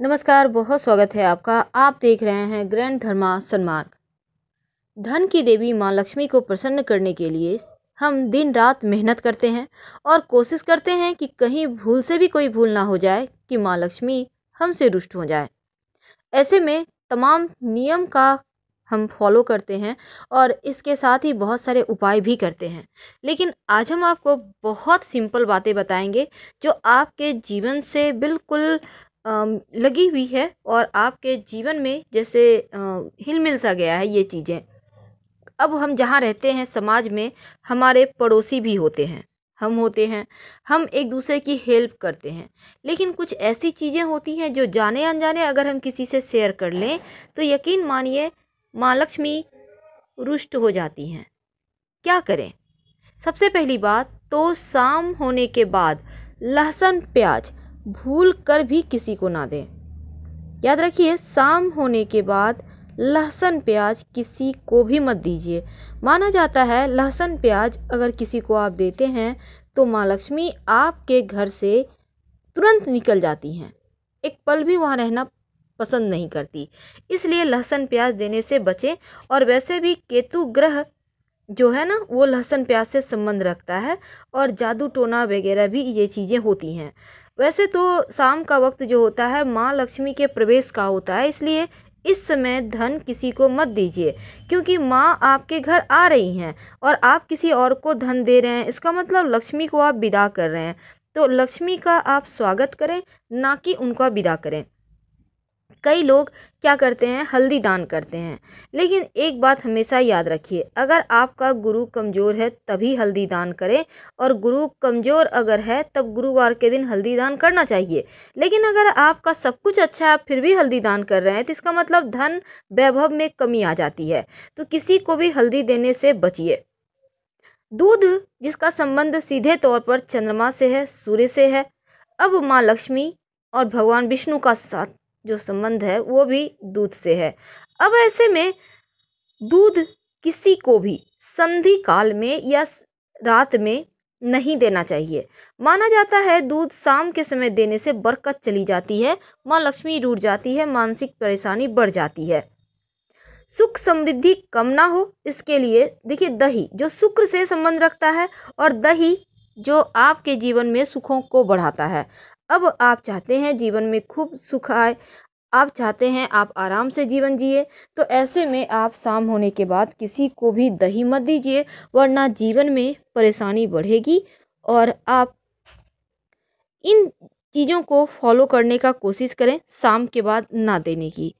नमस्कार बहुत स्वागत है आपका आप देख रहे हैं ग्रैंड धर्मा सन्मार्ग धन की देवी माँ लक्ष्मी को प्रसन्न करने के लिए हम दिन रात मेहनत करते हैं और कोशिश करते हैं कि कहीं भूल से भी कोई भूल ना हो जाए कि माँ लक्ष्मी हमसे रुष्ट हो जाए ऐसे में तमाम नियम का हम फॉलो करते हैं और इसके साथ ही बहुत सारे उपाय भी करते हैं लेकिन आज हम आपको बहुत सिंपल बातें बताएंगे जो आपके जीवन से बिल्कुल लगी हुई है और आपके जीवन में जैसे हिल मिल सा गया है ये चीज़ें अब हम जहाँ रहते हैं समाज में हमारे पड़ोसी भी होते हैं हम होते हैं हम एक दूसरे की हेल्प करते हैं लेकिन कुछ ऐसी चीज़ें होती हैं जो जाने अनजाने अगर हम किसी से शेयर कर लें तो यकीन मानिए माँ लक्ष्मी रुष्ट हो जाती हैं क्या करें सबसे पहली बात तो शाम होने के बाद लहसुन प्याज भूल कर भी किसी को ना दें याद रखिए शाम होने के बाद लहसुन प्याज किसी को भी मत दीजिए माना जाता है लहसुन प्याज अगर किसी को आप देते हैं तो माँ लक्ष्मी आपके घर से तुरंत निकल जाती हैं एक पल भी वहाँ रहना पसंद नहीं करती इसलिए लहसुन प्याज देने से बचें और वैसे भी केतु ग्रह जो है ना वो लहसुन प्याज से संबंध रखता है और जादू टोना वगैरह भी ये चीज़ें होती हैं वैसे तो शाम का वक्त जो होता है माँ लक्ष्मी के प्रवेश का होता है इसलिए इस समय धन किसी को मत दीजिए क्योंकि माँ आपके घर आ रही हैं और आप किसी और को धन दे रहे हैं इसका मतलब लक्ष्मी को आप विदा कर रहे हैं तो लक्ष्मी का आप स्वागत करें ना कि उनका विदा करें कई लोग क्या करते हैं हल्दी दान करते हैं लेकिन एक बात हमेशा याद रखिए अगर आपका गुरु कमज़ोर है तभी हल्दी दान करें और गुरु कमज़ोर अगर है तब गुरुवार के दिन हल्दी दान करना चाहिए लेकिन अगर आपका सब कुछ अच्छा है आप फिर भी हल्दी दान कर रहे हैं तो इसका मतलब धन वैभव में कमी आ जाती है तो किसी को भी हल्दी देने से बचिए दूध जिसका संबंध सीधे तौर पर चंद्रमा से है सूर्य से है अब माँ लक्ष्मी और भगवान विष्णु का साथ जो संबंध है वो भी दूध से है अब ऐसे में दूध किसी को भी संधि काल में या रात में नहीं देना चाहिए माना जाता है दूध शाम के समय देने से बरकत चली जाती है माँ लक्ष्मी रूट जाती है मानसिक परेशानी बढ़ जाती है सुख समृद्धि कम ना हो इसके लिए देखिए दही जो शुक्र से संबंध रखता है और दही जो आपके जीवन में सुखों को बढ़ाता है अब आप चाहते हैं जीवन में खूब सुख आए आप चाहते हैं आप आराम से जीवन जिए तो ऐसे में आप शाम होने के बाद किसी को भी दही मत दीजिए वरना जीवन में परेशानी बढ़ेगी और आप इन चीज़ों को फॉलो करने का कोशिश करें शाम के बाद ना देने की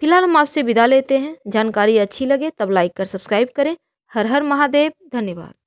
फिलहाल हम आपसे विदा लेते हैं जानकारी अच्छी लगे तब लाइक कर सब्सक्राइब करें हर हर महादेव धन्यवाद